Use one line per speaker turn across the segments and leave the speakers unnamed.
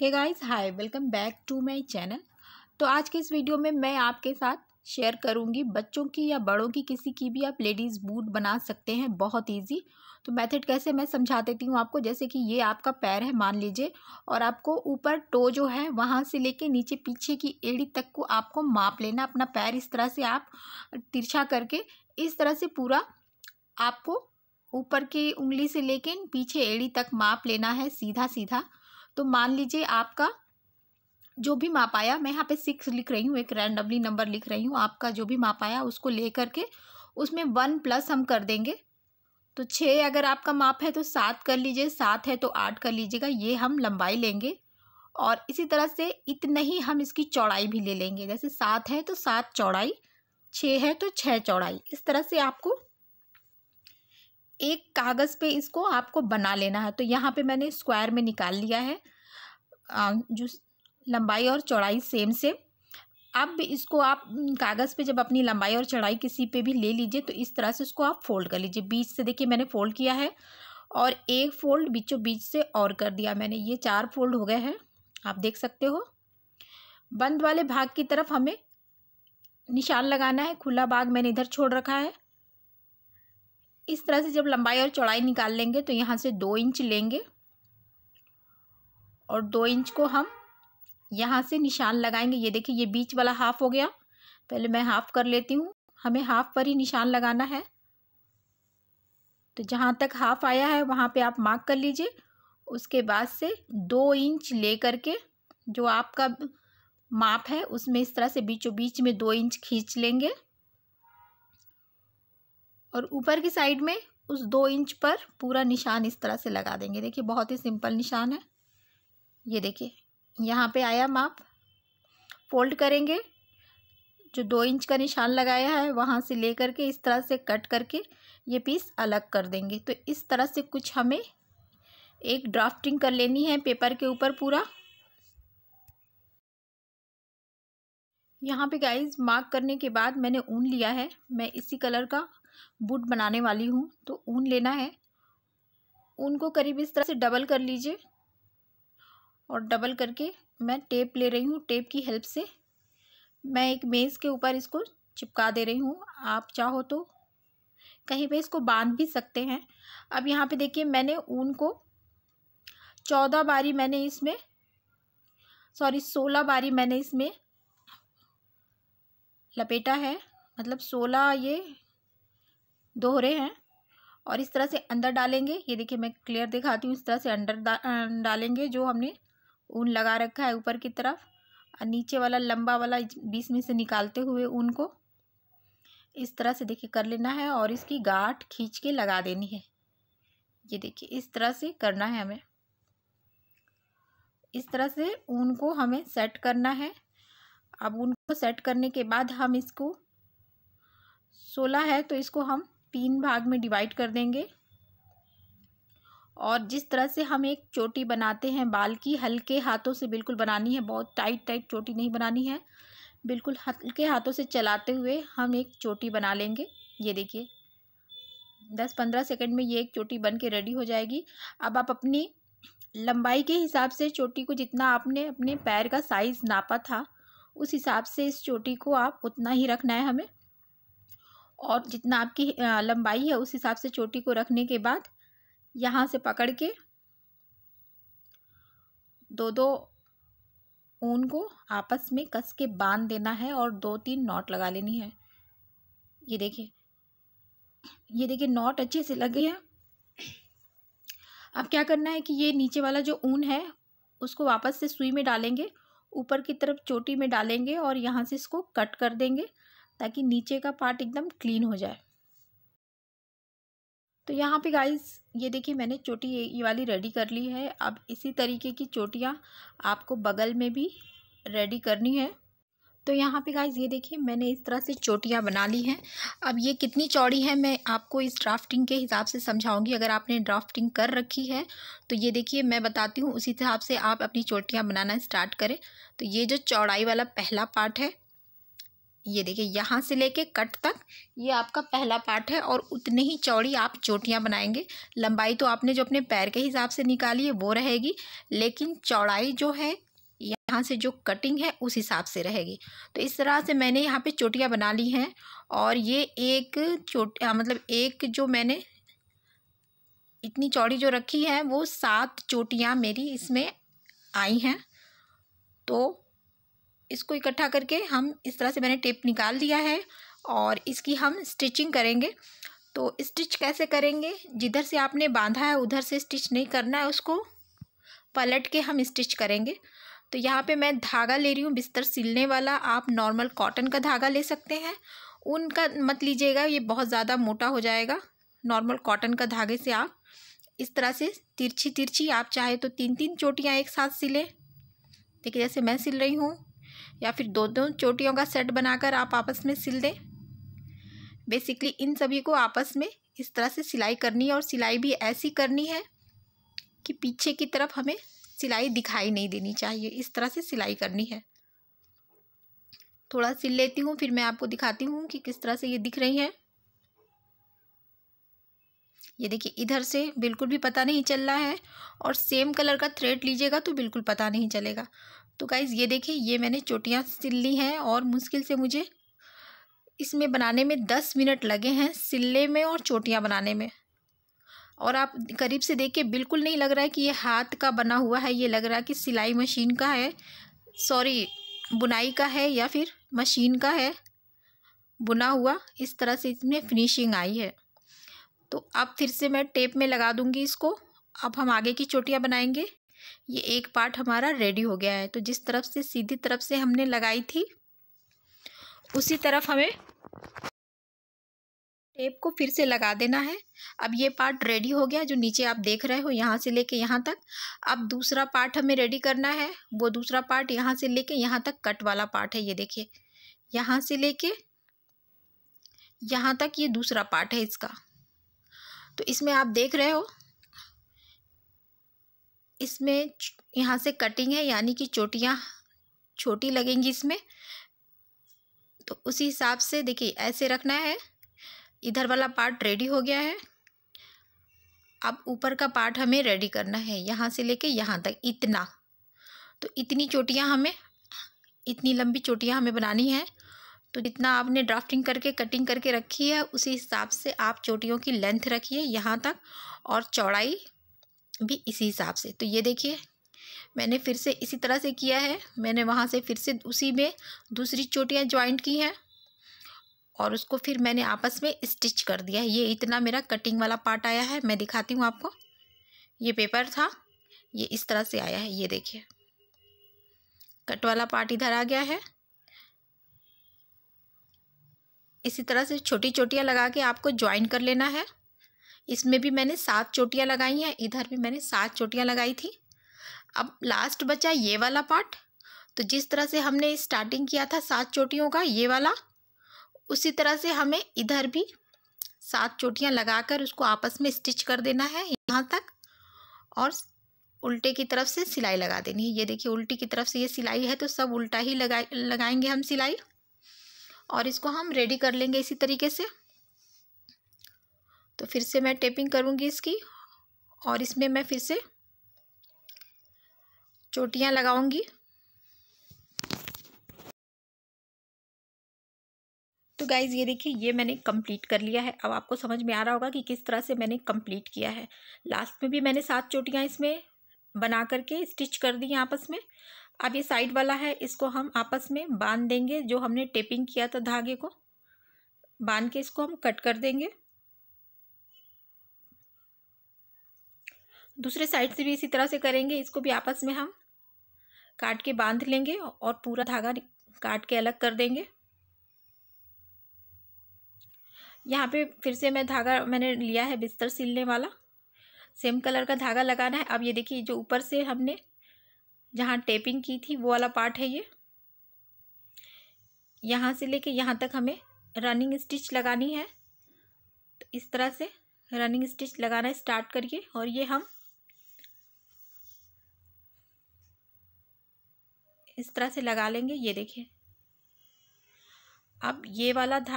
hey guys hi welcome back to my channel तो आज के इस वीडियो में मैं आपके साथ शेयर करूंगी बच्चों की या बड़ों की किसी की भी आप लेडीज़ बूट बना सकते हैं बहुत इजी तो मेथड कैसे मैं समझा देती हूँ आपको जैसे कि ये आपका पैर है मान लीजिए और आपको ऊपर टो जो है वहाँ से लेके नीचे पीछे की एड़ी तक को आपको माप लेना अपना पैर इस तरह से आप तिरछा करके इस तरह से पूरा आपको ऊपर की उंगली से लेके पीछे एड़ी तक माप लेना है सीधा सीधा तो मान लीजिए आपका जो भी माप आया मैं यहाँ पे सिक्स लिख रही हूँ एक रैंडमली नंबर लिख रही हूँ आपका जो भी माप आया उसको ले करके उसमें वन प्लस हम कर देंगे तो छः अगर आपका माप है तो सात कर लीजिए सात है तो आठ कर लीजिएगा ये हम लंबाई लेंगे और इसी तरह से इतना ही हम इसकी चौड़ाई भी ले लेंगे जैसे सात है तो सात चौड़ाई छः है तो छः चौड़ाई इस तरह से आपको एक कागज़ पे इसको आपको बना लेना है तो यहाँ पे मैंने स्क्वायर में निकाल लिया है जो लंबाई और चौड़ाई सेम सेम अब इसको आप कागज़ पे जब अपनी लंबाई और चौड़ाई किसी पे भी ले लीजिए तो इस तरह से इसको आप फोल्ड कर लीजिए बीच से देखिए मैंने फ़ोल्ड किया है और एक फ़ोल्ड बीचों बीच से और कर दिया मैंने ये चार फोल्ड हो गए हैं आप देख सकते हो बंद वाले भाग की तरफ हमें निशान लगाना है खुला भाग मैंने इधर छोड़ रखा है इस तरह से जब लंबाई और चौड़ाई निकाल लेंगे तो यहाँ से दो इंच लेंगे और दो इंच को हम यहाँ से निशान लगाएंगे ये देखिए ये बीच वाला हाफ हो गया पहले मैं हाफ कर लेती हूँ हमें हाफ पर ही निशान लगाना है तो जहाँ तक हाफ आया है वहाँ पे आप मार्क कर लीजिए उसके बाद से दो इंच ले करके जो आपका माप है उसमें इस तरह से बीचों बीच में दो इंच खींच लेंगे और ऊपर की साइड में उस दो इंच पर पूरा निशान इस तरह से लगा देंगे देखिए बहुत ही सिंपल निशान है ये देखिए यहाँ पे आया माप फोल्ड करेंगे जो दो इंच का निशान लगाया है वहाँ से ले करके इस तरह से कट करके ये पीस अलग कर देंगे तो इस तरह से कुछ हमें एक ड्राफ्टिंग कर लेनी है पेपर के ऊपर पूरा यहाँ पे गाइस मार्क करने के बाद मैंने ऊन लिया है मैं इसी कलर का बूट बनाने वाली हूँ तो ऊन लेना है ऊन को करीब इस तरह से डबल कर लीजिए और डबल करके मैं टेप ले रही हूँ टेप की हेल्प से मैं एक मेज़ के ऊपर इसको चिपका दे रही हूँ आप चाहो तो कहीं पे इसको बांध भी सकते हैं अब यहाँ पे देखिए मैंने ऊन को चौदह बारी मैंने इसमें सॉरी सोलह बारी मैंने इसमें लपेटा है मतलब सोलह ये दोहरे हैं और इस तरह से अंदर डालेंगे ये देखिए मैं क्लियर दिखाती हूँ इस तरह से अंदर डालेंगे जो हमने ऊन लगा रखा है ऊपर की तरफ और नीचे वाला लंबा वाला बीच में से निकालते हुए ऊन को इस तरह से देखिए कर लेना है और इसकी गांठ खींच के लगा देनी है ये देखिए इस तरह से करना है हमें इस तरह से ऊन को हमें सेट करना है अब ऊन को सेट करने के बाद हम इसको सोलह है तो इसको हम तीन भाग में डिवाइड कर देंगे और जिस तरह से हम एक चोटी बनाते हैं बाल की हल्के हाथों से बिल्कुल बनानी है बहुत टाइट टाइट चोटी नहीं बनानी है बिल्कुल हल्के हाथों से चलाते हुए हम एक चोटी बना लेंगे ये देखिए दस पंद्रह सेकंड में ये एक चोटी बन के रेडी हो जाएगी अब आप अपनी लंबाई के हिसाब से चोटी को जितना आपने अपने पैर का साइज़ नापा था उस हिसाब से इस चोटी को आप उतना ही रखना है हमें और जितना आपकी लंबाई है उस हिसाब से चोटी को रखने के बाद यहाँ से पकड़ के दो दो ऊन को आपस में कस के बांध देना है और दो तीन नॉट लगा लेनी है ये देखिए ये देखिए नॉट अच्छे से लग गया अब क्या करना है कि ये नीचे वाला जो ऊन है उसको वापस से सुई में डालेंगे ऊपर की तरफ चोटी में डालेंगे और यहाँ से इसको कट कर देंगे ताकि नीचे का पार्ट एकदम क्लीन हो जाए तो यहाँ पे गाइस ये देखिए मैंने चोटी ये वाली रेडी कर ली है अब इसी तरीके की चोटियाँ आपको बगल में भी रेडी करनी है तो यहाँ पे गाइस ये देखिए मैंने इस तरह से चोटियाँ बना ली हैं अब ये कितनी चौड़ी है मैं आपको इस ड्राफ्टिंग के हिसाब से समझाऊंगी अगर आपने ड्राफ्टिंग कर रखी है तो ये देखिए मैं बताती हूँ उसी हिसाब से आप अपनी चोटियाँ बनाना स्टार्ट करें तो ये जो चौड़ाई वाला पहला पार्ट है ये देखिए यहाँ से लेके कट तक ये आपका पहला पार्ट है और उतनी ही चौड़ी आप चोटियाँ बनाएंगे लंबाई तो आपने जो अपने पैर के हिसाब से निकाली है वो रहेगी लेकिन चौड़ाई जो है यहाँ से जो कटिंग है उस हिसाब से रहेगी तो इस तरह से मैंने यहाँ पे चोटियाँ बना ली हैं और ये एक चोट मतलब एक जो मैंने इतनी चौड़ी जो रखी है वो सात चोटियाँ मेरी इसमें आई हैं तो इसको इकट्ठा करके हम इस तरह से मैंने टेप निकाल दिया है और इसकी हम स्टिचिंग करेंगे तो स्टिच कैसे करेंगे जिधर से आपने बांधा है उधर से स्टिच नहीं करना है उसको पलट के हम स्टिच करेंगे तो यहाँ पे मैं धागा ले रही हूँ बिस्तर सिलने वाला आप नॉर्मल कॉटन का धागा ले सकते हैं उनका मत लीजिएगा ये बहुत ज़्यादा मोटा हो जाएगा नॉर्मल कॉटन का धागे से आप इस तरह से तिरछी तिरछी आप चाहे तो तीन तीन चोटियाँ एक साथ सिलें देखिए जैसे मैं सिल रही हूँ या फिर दो दो चोटियों का सेट बनाकर आप आपस में सिल दें बेसिकली इन सभी को आपस में इस तरह से सिलाई करनी है और सिलाई भी ऐसी करनी है कि पीछे की तरफ हमें सिलाई दिखाई नहीं देनी चाहिए इस तरह से सिलाई करनी है थोड़ा सिल लेती हूँ फिर मैं आपको दिखाती हूँ कि किस तरह से ये दिख रही हैं ये देखिए इधर से बिल्कुल भी पता नहीं चल रहा है और सेम कलर का थ्रेड लीजिएगा तो बिल्कुल पता नहीं चलेगा तो गाइज़ ये देखिए ये मैंने चोटियाँ सिल ली हैं और मुश्किल से मुझे इसमें बनाने में दस मिनट लगे हैं सिलने में और चोटियाँ बनाने में और आप करीब से देख के बिल्कुल नहीं लग रहा है कि ये हाथ का बना हुआ है ये लग रहा है कि सिलाई मशीन का है सॉरी बुनाई का है या फिर मशीन का है बुना हुआ इस तरह से इसमें फिनिशिंग आई है तो अब फिर से मैं टेप में लगा दूंगी इसको अब हम आगे की चोटियाँ बनाएंगे ये एक पार्ट हमारा रेडी हो गया है तो जिस तरफ से सीधी तरफ से हमने लगाई थी उसी तरफ हमें टेप को फिर से लगा देना है अब ये पार्ट रेडी हो गया जो नीचे आप देख रहे हो यहाँ से लेके यहाँ तक अब दूसरा पार्ट हमें रेडी करना है वो दूसरा पार्ट यहाँ से लेके यहाँ तक कट वाला पार्ट है ये देखिए यहाँ से लेके यहाँ तक ये दूसरा पार्ट है इसका तो इसमें आप देख रहे हो इसमें यहाँ से कटिंग है यानी कि चोटियाँ छोटी लगेंगी इसमें तो उसी हिसाब से देखिए ऐसे रखना है इधर वाला पार्ट रेडी हो गया है अब ऊपर का पार्ट हमें रेडी करना है यहाँ से लेके यहाँ तक इतना तो इतनी चोटियाँ हमें इतनी लंबी चोटियाँ हमें बनानी है तो जितना आपने ड्राफ्टिंग करके कटिंग करके रखी है उसी हिसाब से आप चोटियों की लेंथ रखिए यहाँ तक और चौड़ाई भी इसी हिसाब से तो ये देखिए मैंने फिर से इसी तरह से किया है मैंने वहाँ से फिर से उसी में दूसरी चोटियाँ ज्वाइंट की हैं और उसको फिर मैंने आपस में स्टिच कर दिया है ये इतना मेरा कटिंग वाला पार्ट आया है मैं दिखाती हूँ आपको ये पेपर था ये इस तरह से आया है ये देखिए कट वाला पार्ट इधर आ गया है इसी तरह से छोटी चोटियाँ लगा के आपको ज्वाइन कर लेना है इसमें भी मैंने सात चोटियाँ लगाई हैं इधर भी मैंने सात चोटियाँ लगाई थी अब लास्ट बचा ये वाला पार्ट तो जिस तरह से हमने स्टार्टिंग किया था सात चोटियों का ये वाला उसी तरह से हमें इधर भी सात चोटियाँ लगाकर उसको आपस में स्टिच कर देना है यहाँ तक और उल्टे की तरफ से सिलाई लगा देनी है ये देखिए उल्टी की तरफ से ये सिलाई है तो सब उल्टा ही लगा लगाएंगे हम सिलाई और इसको हम रेडी कर लेंगे इसी तरीके से तो फिर से मैं टेपिंग करूँगी इसकी और इसमें मैं फिर से चोटियाँ लगाऊँगी तो गाइज़ ये देखिए ये मैंने कंप्लीट कर लिया है अब आपको समझ में आ रहा होगा कि किस तरह से मैंने कंप्लीट किया है लास्ट में भी मैंने सात चोटियाँ इसमें बना करके स्टिच कर दी आपस में अब ये साइड वाला है इसको हम आपस में बांध देंगे जो हमने टेपिंग किया था धागे को बांध के इसको हम कट कर देंगे दूसरे साइड से भी इसी तरह से करेंगे इसको भी आपस में हम काट के बांध लेंगे और पूरा धागा काट के अलग कर देंगे यहाँ पे फिर से मैं धागा मैंने लिया है बिस्तर सिलने वाला सेम कलर का धागा लगाना है अब ये देखिए जो ऊपर से हमने जहाँ टेपिंग की थी वो वाला पार्ट है ये यहाँ से लेके यहाँ तक हमें रनिंग स्टिच लगानी है तो इस तरह से रनिंग स्टिच लगाना स्टार्ट करिए और ये हम इस तरह से लगा लेंगे ये देखिए अब ये वाला धा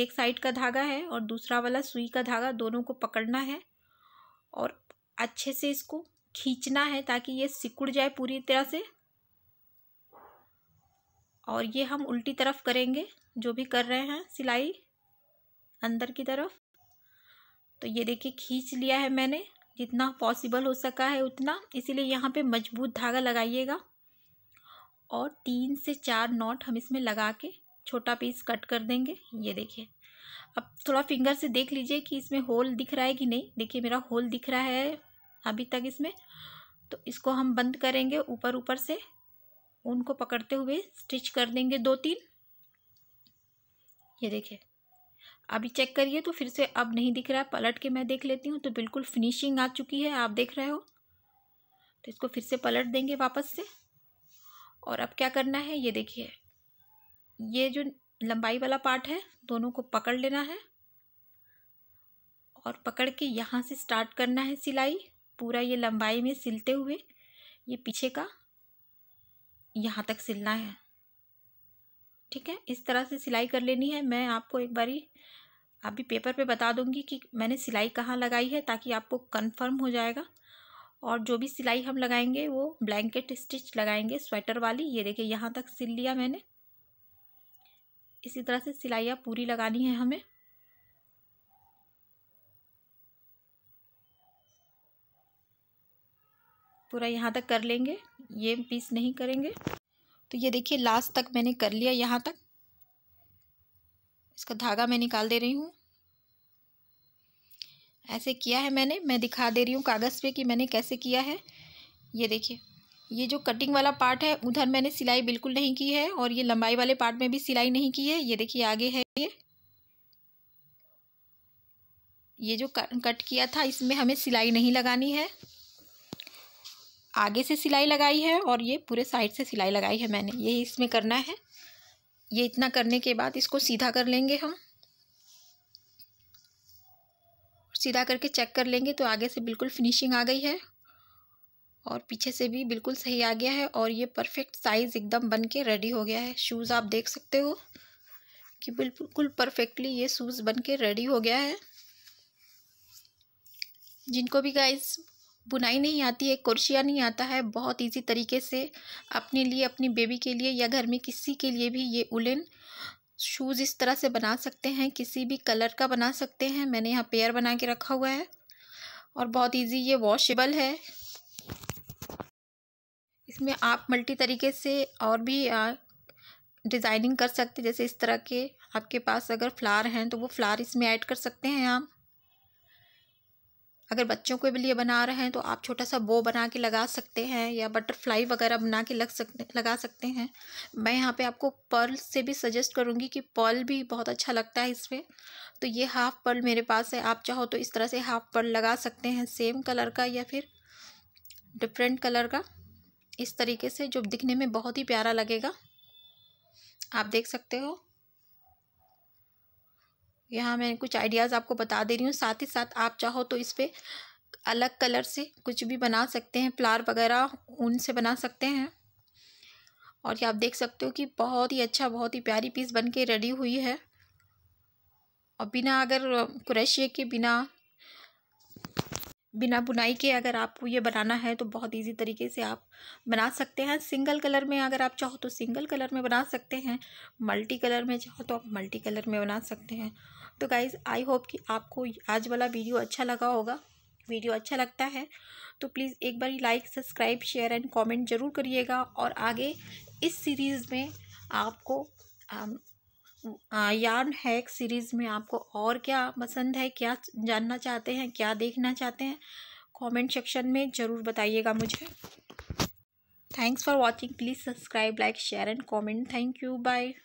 एक साइड का धागा है और दूसरा वाला सुई का धागा दोनों को पकड़ना है और अच्छे से इसको खींचना है ताकि ये सिकुड़ जाए पूरी तरह से और ये हम उल्टी तरफ करेंगे जो भी कर रहे हैं सिलाई अंदर की तरफ तो ये देखिए खींच लिया है मैंने जितना पॉसिबल हो सका है उतना इसीलिए यहाँ पे मजबूत धागा लगाइएगा और तीन से चार नॉट हम इसमें लगा के छोटा पीस कट कर देंगे ये देखिए अब थोड़ा फिंगर से देख लीजिए कि इसमें होल दिख रहा है कि नहीं देखिए मेरा होल दिख रहा है अभी तक इसमें तो इसको हम बंद करेंगे ऊपर ऊपर से उनको पकड़ते हुए स्टिच कर देंगे दो तीन ये देखिए अभी चेक करिए तो फिर से अब नहीं दिख रहा है पलट के मैं देख लेती हूँ तो बिल्कुल फिनिशिंग आ चुकी है आप देख रहे हो तो इसको फिर से पलट देंगे वापस से और अब क्या करना है ये देखिए ये जो लंबाई वाला पार्ट है दोनों को पकड़ लेना है और पकड़ के यहाँ से स्टार्ट करना है सिलाई पूरा ये लंबाई में सिलते हुए ये पीछे का यहाँ तक सिलना है ठीक है इस तरह से सिलाई कर लेनी है मैं आपको एक बारी अभी पेपर पे बता दूंगी कि मैंने सिलाई कहाँ लगाई है ताकि आपको कंफर्म हो जाएगा और जो भी सिलाई हम लगाएंगे वो ब्लैंकेट स्टिच लगाएंगे स्वेटर वाली ये देखिए यहाँ तक सिल लिया मैंने इसी तरह से सिलाइयाँ पूरी लगानी है हमें पूरा यहाँ तक कर लेंगे ये पीस नहीं करेंगे तो ये देखिए लास्ट तक मैंने कर लिया यहाँ तक इसका धागा मैं निकाल दे रही हूँ ऐसे किया है मैंने मैं दिखा दे रही हूँ कागज़ पे कि मैंने कैसे किया है ये देखिए ये जो कटिंग वाला पार्ट है उधर मैंने सिलाई बिल्कुल नहीं की है और ये लंबाई वाले पार्ट में भी सिलाई नहीं की है ये देखिए आगे है ये ये जो कट किया था इसमें हमें सिलाई नहीं लगानी है आगे से सिलाई लगाई है और ये पूरे साइड से सिलाई लगाई है मैंने ये इसमें करना है ये इतना करने के बाद इसको सीधा कर लेंगे हम सीधा करके चेक कर लेंगे तो आगे से बिल्कुल फिनिशिंग आ गई है और पीछे से भी बिल्कुल सही आ गया है और ये परफेक्ट साइज़ एकदम बन के रेडी हो गया है शूज़ आप देख सकते हो कि बिल्कुल परफेक्टली ये शूज़ बन के रेडी हो गया है जिनको भी गाइस बुनाई नहीं आती है कुर्सिया नहीं आता है बहुत इजी तरीके से अपने लिए अपनी बेबी के लिए या घर में किसी के लिए भी ये उलन शूज़ इस तरह से बना सकते हैं किसी भी कलर का बना सकते हैं मैंने यहाँ पेयर बना के रखा हुआ है और बहुत इजी ये वॉशेबल है इसमें आप मल्टी तरीके से और भी डिज़ाइनिंग कर सकते जैसे इस तरह के आपके पास अगर फ्लार हैं तो वो फ्लार इसमें ऐड कर सकते हैं आप अगर बच्चों के लिए बना रहे हैं तो आप छोटा सा बो बना के लगा सकते हैं या बटरफ्लाई वगैरह बना के लग सकते लगा सकते हैं मैं यहाँ पे आपको पर्ल से भी सजेस्ट करूँगी कि पर्ल भी बहुत अच्छा लगता है इसमें तो ये हाफ़ पर्ल मेरे पास है आप चाहो तो इस तरह से हाफ़ पर्ल लगा सकते हैं सेम कलर का या फिर डिफरेंट कलर का इस तरीके से जो दिखने में बहुत ही प्यारा लगेगा आप देख सकते हो यहाँ मैं कुछ आइडियाज़ आपको बता दे रही हूँ साथ ही साथ आप चाहो तो इस पर अलग कलर से कुछ भी बना सकते हैं फ्लार वगैरह ऊन से बना सकते हैं और ये आप देख सकते हो कि बहुत ही अच्छा बहुत ही प्यारी पीस बन के रेडी हुई है और बिना अगर क्रेशिए के बिना बिना बुनाई के अगर आपको ये बनाना है तो बहुत इजी तरीके से आप बना सकते हैं सिंगल कलर में अगर आप चाहो तो सिंगल कलर में बना सकते हैं मल्टी कलर में चाहो तो आप मल्टी कलर में बना सकते हैं तो गाइज़ आई होप कि आपको आज वाला वीडियो अच्छा लगा होगा वीडियो अच्छा लगता है तो प्लीज़ एक बार like subscribe share and comment ज़रूर करिएगा और आगे इस सीरीज़ में आपको um, यार्न हैक सीरीज़ में आपको और क्या पसंद है क्या जानना चाहते हैं क्या देखना चाहते हैं कमेंट सेक्शन में ज़रूर बताइएगा मुझे thanks for watching please subscribe like share and comment thank you bye